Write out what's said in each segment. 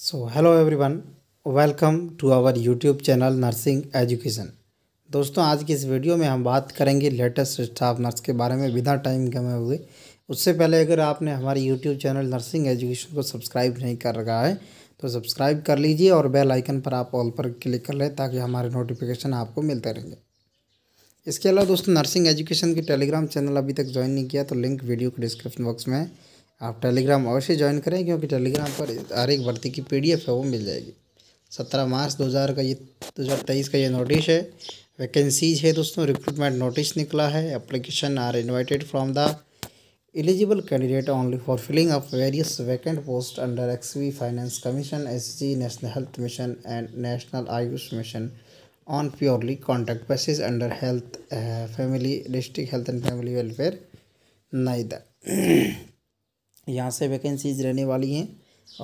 so hello everyone welcome to our YouTube channel nursing education दोस्तों आज की इस वीडियो में हम बात करेंगे लेटेस्ट स्टाफ नर्स के बारे में बिना टाइम गमे हुए उससे पहले अगर आपने हमारे यूट्यूब चैनल नर्सिंग एजुकेशन को सब्सक्राइब नहीं कर रखा है तो सब्सक्राइब कर लीजिए और बेल आइकन पर आप ऑल पर क्लिक कर लें ताकि हमारे नोटिफिकेशन आपको मिलते रहेंगे इसके अलावा दोस्तों नर्सिंग एजुकेशन के टेलीग्राम चैनल अभी तक ज्वाइन नहीं किया तो लिंक वीडियो के डिस्क्रिप्शन बॉक्स में है आप टेलीग्राम अवश्य ज्वाइन करें क्योंकि टेलीग्राम पर हर एक भर्ती की पीडीएफ है वो मिल जाएगी सत्रह मार्च दो का ये दो का ये नोटिस है वैकेंसीज है दोस्तों रिक्रूटमेंट नोटिस निकला है application are invited from the eligible candidate only for filling up various vacant post under XV finance commission as national health mission and national Ayush mission on purely contact basis under health family district health and family welfare Nadia यहाँ से vacancies रहने वाली हैं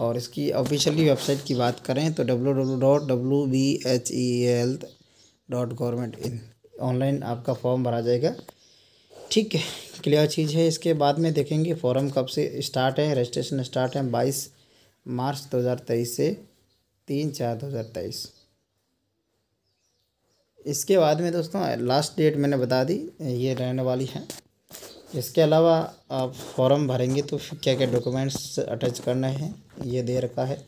और इसकी officially website की बात करें तो W W dot W B H E health dot government in online आपका फॉर्म भरा जाएगा ठीक है क्लियर चीज़ है इसके बाद में देखेंगे फॉर्म कब से स्टार्ट है रजिस्ट्रेशन स्टार्ट है बाईस मार्च दो हज़ार तेईस से तीन चार दो हज़ार तेईस इसके बाद में दोस्तों लास्ट डेट मैंने बता दी ये रहने वाली है इसके अलावा आप फॉर्म भरेंगे तो क्या क्या डॉक्यूमेंट्स अटैच करने हैं ये दे रखा है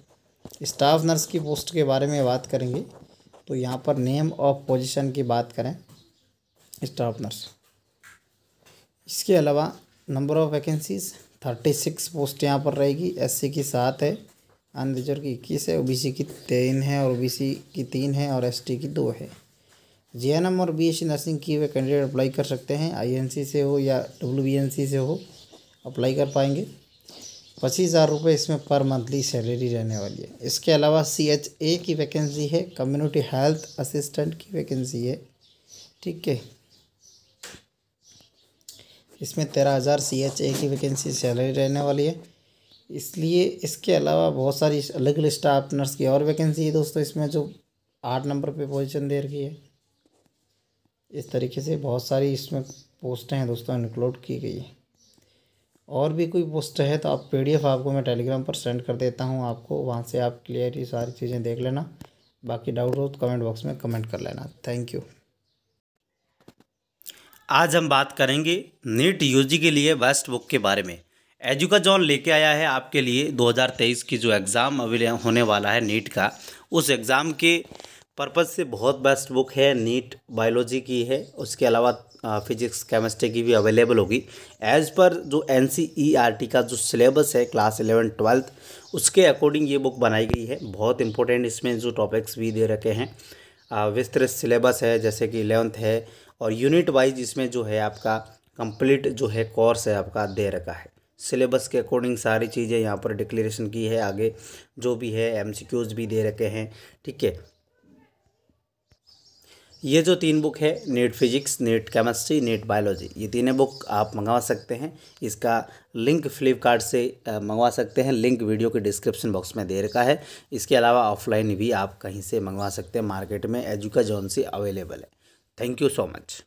स्टाफ नर्स की पोस्ट के बारे में बात करेंगे तो यहाँ पर नेम ऑफ पोजीशन की बात करें स्टाफ नर्स इसके अलावा number of vacancies thirty six post यहाँ पर रहेगी एससी की सात है अनरिजर्व की इक्कीस है ओबीसी की तीन है और ओबीसी की तीन है और एसटी की दो है जे और बी एस नर्सिंग की वे कैंडिडेट अप्लाई कर सकते हैं आई से हो या डब्ल्यू से हो अप्लाई कर पाएंगे पच्चीस हज़ार रुपये इसमें पर मंथली सैलरी रहने वाली है इसके अलावा सी एच ए की वैकेंसी है कम्युनिटी हेल्थ असिस्टेंट की वैकेंसी है ठीक है इसमें तेरह हज़ार सी एच ए की वैकेंसी सैलरी रहने वाली है इसलिए इसके अलावा बहुत सारी अलग अलग स्टाफ नर्स की और वैकेंसी है दोस्तों इसमें जो आठ नंबर पे पोजीशन दे रखी है इस तरीके से बहुत सारी इसमें पोस्टें हैं दोस्तों इनक्लूड की गई है और भी कोई पोस्ट है तो आप पीडीएफ आपको मैं टेलीग्राम पर सेंड कर देता हूँ आपको वहाँ से आप क्लियर सारी चीज़ें देख लेना बाकी डाउट हो तो कमेंट बॉक्स में कमेंट कर लेना थैंक यू आज हम बात करेंगे नीट यूजी के लिए वेस्ट बुक के बारे में एजुका जॉन लेके आया है आपके लिए 2023 की जो एग्ज़ाम अभी होने वाला है नीट का उस एग्ज़ाम के पर्पज़ से बहुत बेस्ट बुक है नीट बायोलॉजी की है उसके अलावा फिजिक्स केमिस्ट्री की भी अवेलेबल होगी एज़ पर जो एन e का जो सिलेबस है क्लास एलेवन ट्वेल्थ उसके अकॉर्डिंग ये बुक बनाई गई है बहुत इंपॉर्टेंट इसमें जो टॉपिक्स भी दे रखे हैं विस्तृत सिलेबस है जैसे कि इलेवंथ है और यूनिट वाइज इसमें जो है आपका कंप्लीट जो है कोर्स है आपका दे रखा है सिलेबस के अकॉर्डिंग सारी चीज़ें यहाँ पर डिक्लेरेशन की है आगे जो भी है एमसीक्यूज़ भी दे रखे हैं ठीक है ये जो तीन बुक है NEET physics NEET chemistry NEET biology ये तीनों बुक आप मंगवा सकते हैं इसका लिंक फ्लिपकार्ट से मंगवा सकते हैं लिंक वीडियो के डिस्क्रिप्शन बॉक्स में दे रखा है इसके अलावा ऑफलाइन भी आप कहीं से मंगवा सकते हैं मार्केट में एजुका जोन से अवेलेबल है थैंक यू सो मच